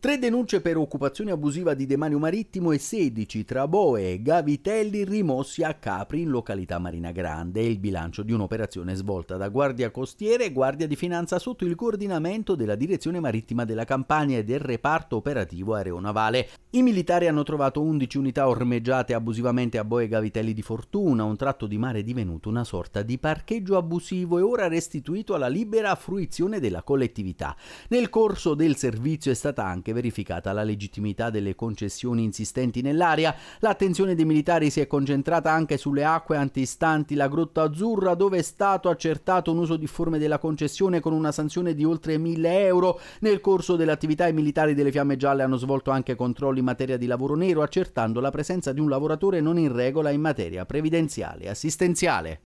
Tre denunce per occupazione abusiva di demanio marittimo e 16 tra Boe e Gavitelli rimossi a Capri in località Marina Grande. Il bilancio di un'operazione svolta da Guardia Costiere e Guardia di Finanza sotto il coordinamento della Direzione Marittima della Campania e del Reparto Operativo Aeronavale. I militari hanno trovato 11 unità ormeggiate abusivamente a Boe e Gavitelli di Fortuna, un tratto di mare divenuto una sorta di parcheggio abusivo e ora restituito alla libera fruizione della collettività. Nel corso del servizio è stata anche anche verificata la legittimità delle concessioni insistenti nell'area, l'attenzione dei militari si è concentrata anche sulle acque antistanti la Grotta Azzurra, dove è stato accertato un uso difforme della concessione con una sanzione di oltre 1000 euro. Nel corso dell'attività i militari delle Fiamme Gialle hanno svolto anche controlli in materia di lavoro nero, accertando la presenza di un lavoratore non in regola in materia previdenziale e assistenziale.